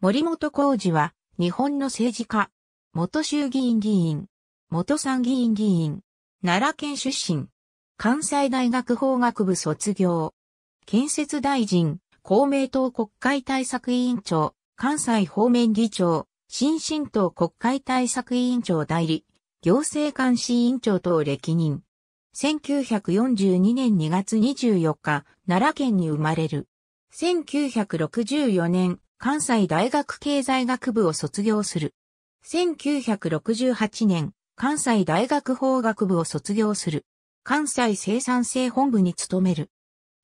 森本浩二は、日本の政治家、元衆議院議員、元参議院議員、奈良県出身、関西大学法学部卒業、建設大臣、公明党国会対策委員長、関西方面議長、新進党国会対策委員長代理、行政監視委員長等歴任。1942年2月24日、奈良県に生まれる。1964年、関西大学経済学部を卒業する。1968年、関西大学法学部を卒業する。関西生産性本部に勤める。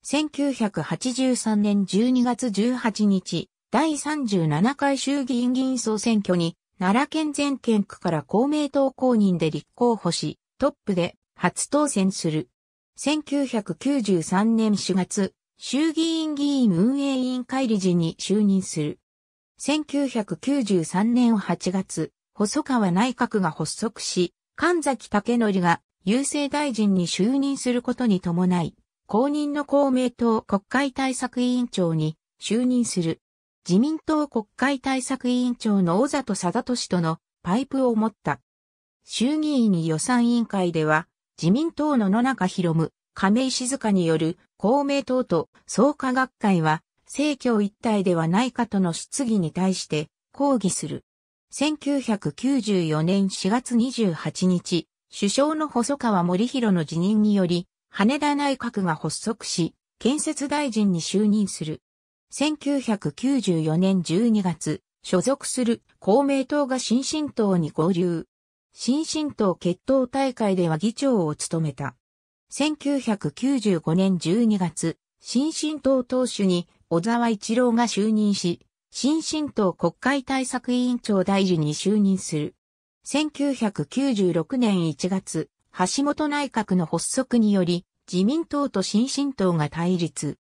1983年12月18日、第37回衆議院議員総選挙に、奈良県全県区から公明党公認で立候補し、トップで初当選する。1993年4月、衆議院議員運営委員会理事に就任する。1993年8月、細川内閣が発足し、神崎武則が郵政大臣に就任することに伴い、公認の公明党国会対策委員長に就任する。自民党国会対策委員長の小里貞俊とのパイプを持った。衆議院予算委員会では、自民党の野中博夢、亀井静香による公明党と創価学会は、政教一体ではないかとの質疑に対して抗議する。1994年4月28日、首相の細川森弘の辞任により、羽田内閣が発足し、建設大臣に就任する。1994年12月、所属する公明党が新進党に合流。新進党決闘大会では議長を務めた。1995年12月、新進党党首に小沢一郎が就任し、新進党国会対策委員長大臣に就任する。1996年1月、橋本内閣の発足により、自民党と新進党が対立。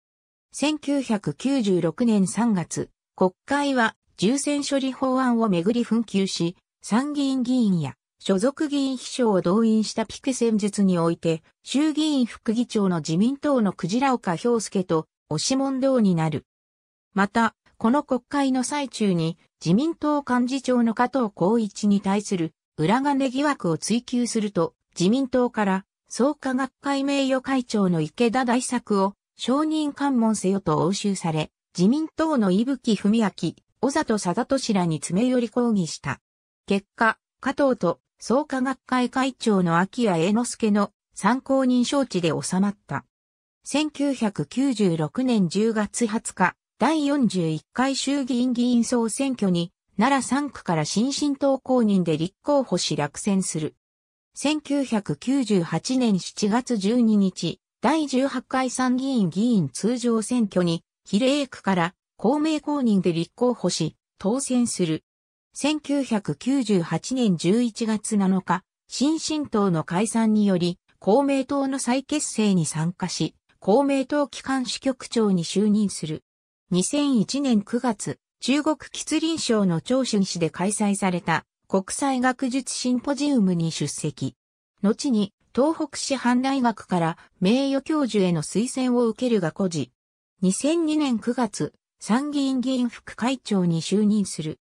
1996年3月、国会は重戦処理法案をめぐり紛糾し、参議院議員や所属議員秘書を動員したピケ戦術において、衆議院副議長の自民党の鯨岡氷介と押し問答になる。また、この国会の最中に自民党幹事長の加藤光一に対する裏金疑惑を追及すると、自民党から総科学会名誉会長の池田大作を承認喚問せよと押収され、自民党の伊吹文明、小里貞俊らに詰め寄り抗議した。結果、加藤と創価学会会長の秋谷栄之助の参考人招致で収まった。1996年10月20日、第41回衆議院議員総選挙に、奈良3区から新進党公認で立候補し落選する。1998年7月12日、第18回参議院議員通常選挙に、比例区から公明公認で立候補し、当選する。1998年11月7日、新進党の解散により、公明党の再結成に参加し、公明党機関支局長に就任する。2001年9月、中国吉林省の長春市で開催された国際学術シンポジウムに出席。後に東北市範大学から名誉教授への推薦を受けるが孤児。2002年9月、参議院議員副会長に就任する。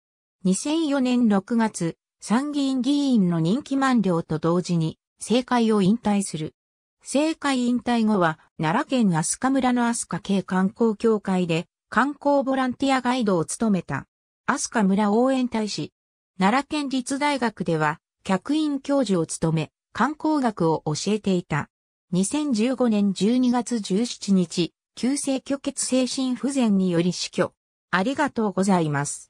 2004年6月、参議院議員の任期満了と同時に、政界を引退する。政界引退後は、奈良県飛鳥村の飛鳥系観光協会で、観光ボランティアガイドを務めた。飛鳥村応援大使。奈良県立大学では、客員教授を務め、観光学を教えていた。2015年12月17日、急性虚血精神不全により死去。ありがとうございます。